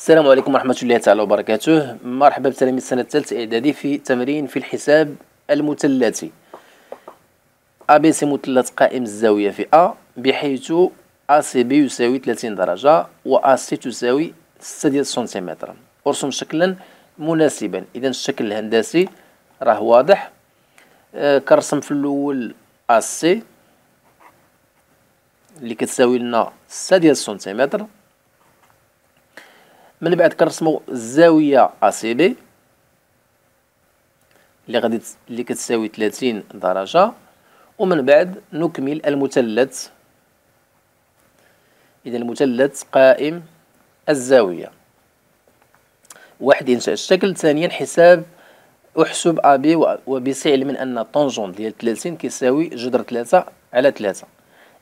السلام عليكم ورحمة الله تعالى وبركاته مرحبا بتلاميذ السنة الثالثة إعدادي في تمرين في الحساب المثلثي ABC مثلث قائم الزاوية في A بحيث ACB يساوي 30 درجة و AC تساوي 6 سنتيمتر أرسم شكلا مناسبا إذا الشكل الهندسي راه واضح أه كرسم في الأول AC اللي كتساوي لنا 6 سنتيمتر من بعد كنرسمو الزاويه اسيلي اللي غادي اللي كتساوي 30 درجه ومن بعد نكمل المثلث اذا المثلث قائم الزاويه واحد ينشا الشكل ثانيا حساب احسب ا بي وبسعل من ان طونجون ديال 30 كيساوي جذر 3 على 3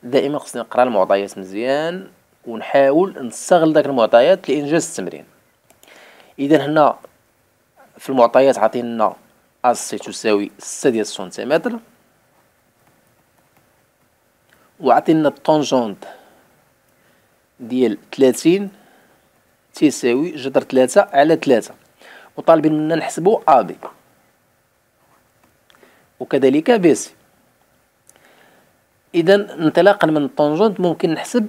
دائما خصني نقرا المعطيات مزيان ونحاول نستغل داك المعطيات لانجاز التمرين اذا هنا في المعطيات عطينا اس تساوي 6 ديال السنتيمتر وعطينا الطونجونت ديال 30 تساوي جذر 3 على 3 وطالبين منا نحسبوا ا بي وكذلك بي سي اذا انطلاقا من الطونجونت ممكن نحسب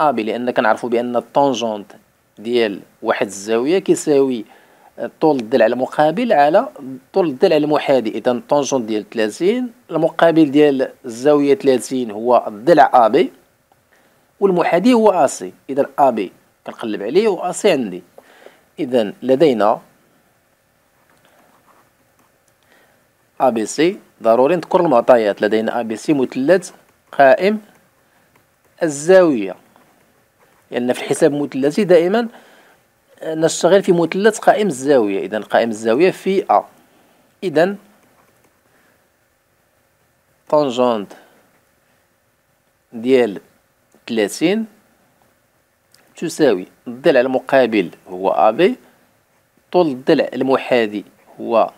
ابي آه، لان كنعرفوا بان الطونجونت ديال واحد الزاويه كيساوي آه، طول الضلع المقابل على طول الضلع المحادي اذا الطونجونت ديال 30 المقابل ديال الزاويه 30 هو الضلع ابي والمحادي هو اسي اذا ابي كنقلب عليه واسي عندي اذا لدينا ا بي سي ضروري نذكر المعطيات لدينا ا بي سي مثلث قائم الزاويه لأن في الحساب المثلثي دائما آه، نشتغل في مثلث قائم الزاوية إذا قائم الزاوية في أ إذا طنجونت ديال 30 تساوي الضلع المقابل هو AB طول الضلع المحادي هو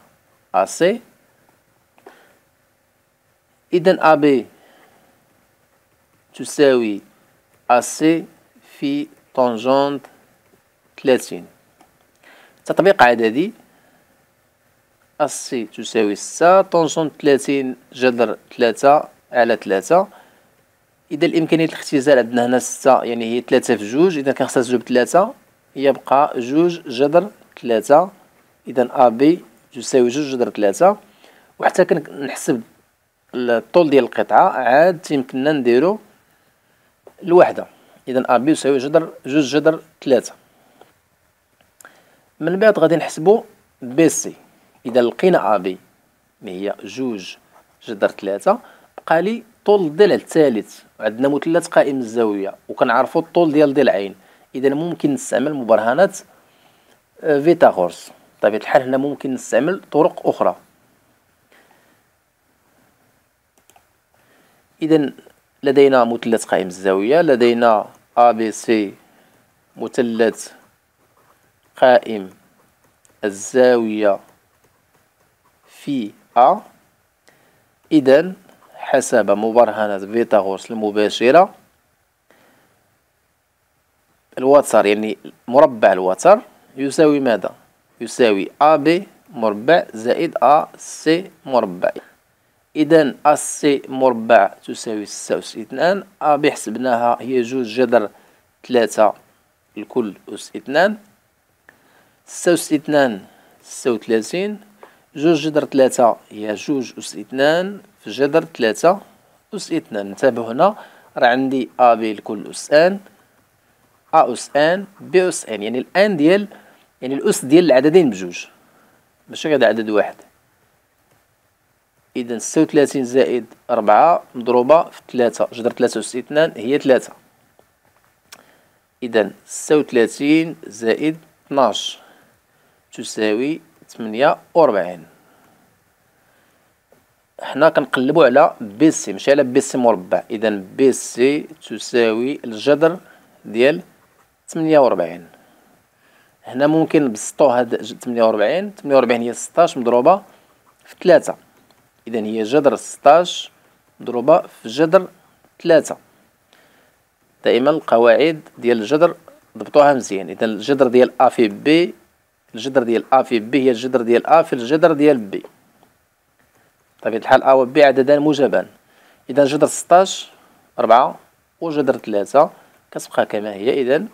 AC إذا AB تساوي AC في طنجنت ثلاثين تطبيق عددي السي تساوي ستة طنجنت ثلاثين جذر ثلاثة على ثلاثة إذا الإمكانية الاختزال عندنا هنا ستة يعني هي ثلاثة في جوج إذا كنخصها تجوب ثلاثة يبقى جوج جذر ثلاثة إذا أبي تساوي جوج جذر ثلاثة وحتى كنحسب الطول ديال القطعة عاد تيمكننا نديرو الوحدة إذا أ بي يساوي جذر جوج جذر ثلاثة من بعد غادي نحسبو بي سي إذا لقينا أ بي اللي هي جوج جذر ثلاثة بقى لي طول الضلع الثالث عندنا مثلث قائم الزاوية وكنعرفو الطول ديال عين إذا ممكن نستعمل مبرهنات آه، فيتاغورس بطبيعة الحال هنا ممكن نستعمل طرق أخرى إذا لدينا مثلث قائم الزاوية لدينا أ مثلث قائم الزاوية في أ إذا حسب مبرهنة فيثاغورس المباشرة الوتر يعني مربع الوتر يساوي ماذا؟ يساوي أ مربع زائد أ مربع إذن السي مربع تساوي ستة أس اثنان أبي آه، حسبناها هي جوج جذر ثلاثة الكل أس اثنان ستة أس اثنان ستة وثلاثين جوج جذر ثلاثة هي جوج أس اثنان في جذر ثلاثة أس اثنان نتابع هنا راه عندي أبي الكل أس أن أ أس أن بي أس أن يعني الآن ديال يعني الأس ديال العددين بجوج ماشي غير عدد واحد اذا 36 زائد 4 مضروبه في 3 جذر ثلاثة اس 2 هي 3 اذا 36 زائد 12 تساوي 48 حنا كنقلبوا على بي سي ماشي على بي سي مربع اذا بي سي تساوي الجذر ديال 48 هنا ممكن نبسطوا هاد 48 48 هي 16 مضروبه في 3 إذا هي جذر 16 مضروبة في جذر 3 دائما القواعد ديال الجذر ضبطوها مزيان إذا الجذر ديال أ في بي الجذر ديال أ في بي هي الجذر ديال أ في الجذر ديال بي بطبيعة الحال أ و بي عددان موجبان إذا جذر 16 4 وجذر 3 كتبقى كما هي إذا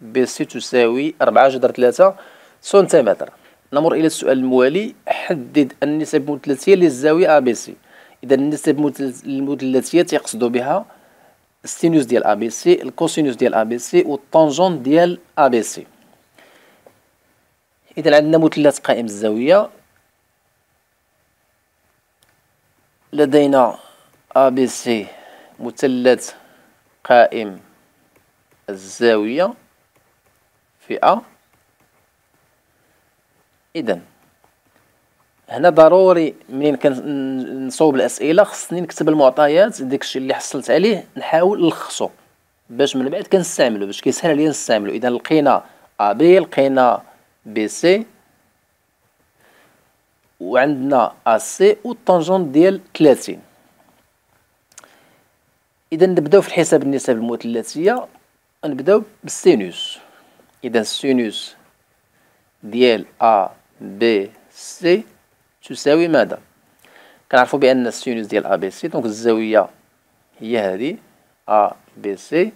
بي سي تساوي 4 جذر 3 سنتيمتر نمر إلى السؤال الموالي حدد النسب المثلثية للزاوية ا بي سي إذا النسب المثلثية تيقصدوا بها السينوس ديال أ بي سي الكوسينوس ديال أ بي سي والطانجون ديال أ بي سي إذا عندنا مثلث قائم الزاوية لدينا أ بي سي مثلث قائم الزاوية في أ اذا هنا ضروري منين كنصوب الاسئله خصني نكتب المعطيات داكشي اللي حصلت عليه نحاول نلخصو باش من بعد كنستعملو باش كيسهل عليا نستعملو اذا لقينا ا بي لقينا بي سي وعندنا ا سي والطنجنت ديال 30 اذا نبداو في الحساب النسب المثلثيه نبداو بالسينوس اذا السينوس ديال ا بي سي تساوي ماذا كنعرفوا بان السينوس ديال ا بي سي دونك الزاويه هي هذه ا بي سي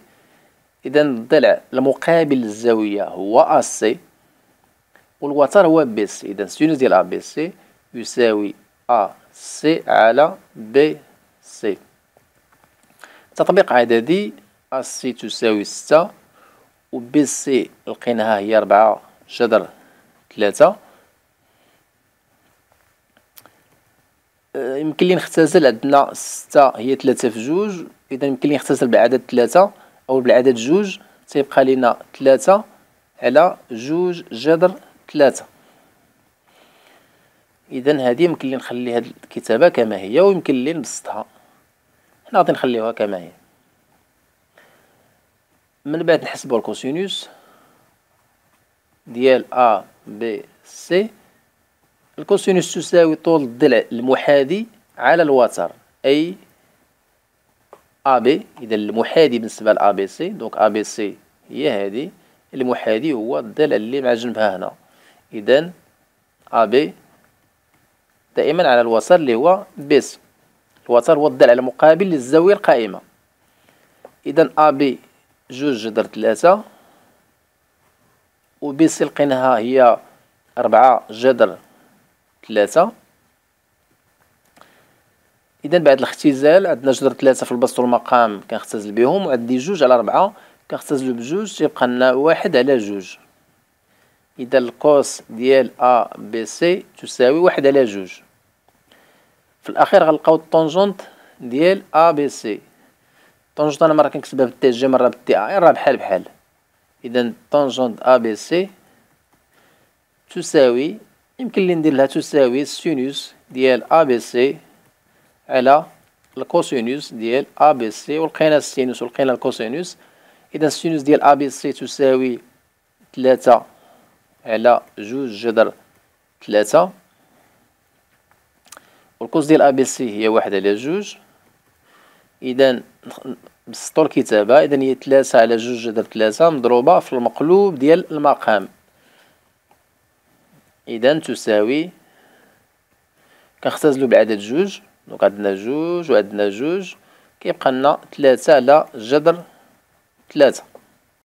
اذا الضلع المقابل للزاويه هو ا سي والوتر هو بي سي اذا السينوس ديال ا بي سي يساوي ا سي على بي سي تطبيق عددي ا سي تساوي ستة و بي سي لقيناها هي ربعة جذر 3 آه، يمكن لي نختزل عندنا ستة هي ثلاثة في جوج إذا يمكن لي نختزل بالعدد ثلاثة أو بالعدد جوج تيبقى لينا ثلاثة على جوج جذر ثلاثة إذا هذه يمكن لي نخلي هاد الكتابة كما هي ويمكن لي نبسطها حنا غادي نخليوها كما هي من بعد نحسبو الكوسينوس ديال أ بي سي الكوسينوس تساوي طول الضلع المحاذي على الوتر أي AB إذا المحاذي بالنسبة ل ABC دونك ABC هي هذه المحاذي هو الضلع اللي مع جنبها هنا إذا AB دائما على الوتر اللي هو بيس الوتر هو الضلع المقابل للزاوية القائمة إذا AB جوج جذر ثلاثة وبيس لقيناها هي ربعة جذر ثلاثة إذا بعد الاختزال عندنا جذر ثلاثة في البسط والمقام كنختزل بهم وعندي جوج على ربعة كنختزلو بجوج تيبقى لنا واحد على جوج إذا القوس ديال أ بي سي تساوي واحد على جوج في الأخير غنلقاو الطونجونت ديال أ بي سي الطونجونت أنا مرة كنكتبها بالتي جي مرة بالتي أ راه بحال بحال إذا طونجونت أ بي سي تساوي يمكن لي ندير لها تساوي السينوس ديال ا بي سي على الكوسينوس ديال ا بي سي ولقينا السينوس ولقينا الكوسينوس اذا السينوس ديال ا بي سي تساوي ثلاثة على جوج جذر ثلاثة والكوس ديال ا بي سي هي واحد على جوج اذا بسطو الكتابة اذا هي ثلاثة على جوج جذر ثلاثة مضروبة في المقلوب ديال المقام إذا تساوي كنختزلو بالعدد جوج دونك عندنا جوج وعندنا جوج كيبقى لنا تلاتة على جذر تلاتة